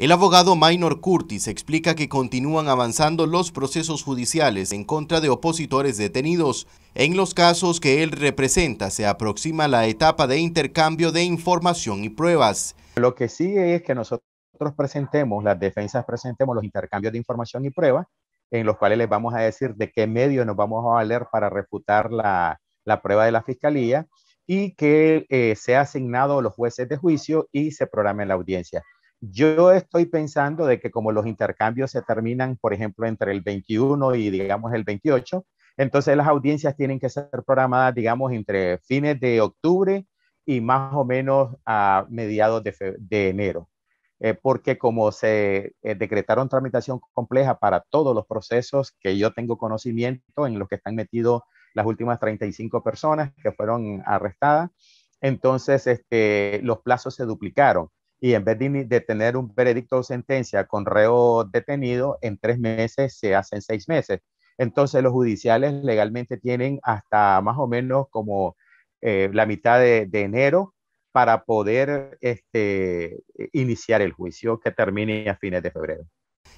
El abogado Minor Curtis explica que continúan avanzando los procesos judiciales en contra de opositores detenidos. En los casos que él representa se aproxima la etapa de intercambio de información y pruebas. Lo que sigue es que nosotros presentemos, las defensas presentemos los intercambios de información y pruebas en los cuales les vamos a decir de qué medio nos vamos a valer para refutar la, prueba de la fiscalía y que eh, se ha asignado a los jueces de juicio y se programe la audiencia. Yo estoy pensando de que como los intercambios se terminan, por ejemplo, entre el 21 y digamos el 28, entonces las audiencias tienen que ser programadas, digamos, entre fines de octubre y más o menos a mediados de, enero. Eh, porque como se eh, decretaron tramitación compleja para todos los procesos que yo tengo conocimiento en los que están metidos las últimas 35 personas que fueron arrestadas, entonces este, los plazos se duplicaron y en vez de, tener un veredicto o sentencia con reo detenido, en tres meses se hacen seis meses. Entonces los judiciales legalmente tienen hasta más o menos como eh, la mitad de, enero para poder este, iniciar el juicio que termine a fines de febrero.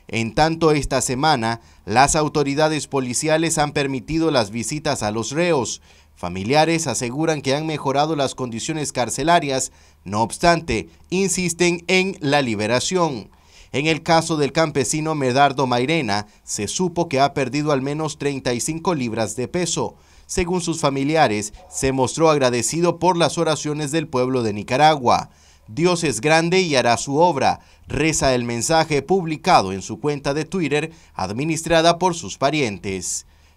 En tanto, esta semana, las autoridades policiales han permitido las visitas a los reos, Familiares aseguran que han mejorado las condiciones carcelarias, no obstante, insisten en la liberación. En el caso del campesino Medardo Mairena, se supo que ha perdido al menos 35 libras de peso. Según sus familiares, se mostró agradecido por las oraciones del pueblo de Nicaragua. Dios es grande y hará su obra, reza el mensaje publicado en su cuenta de Twitter, administrada por sus parientes.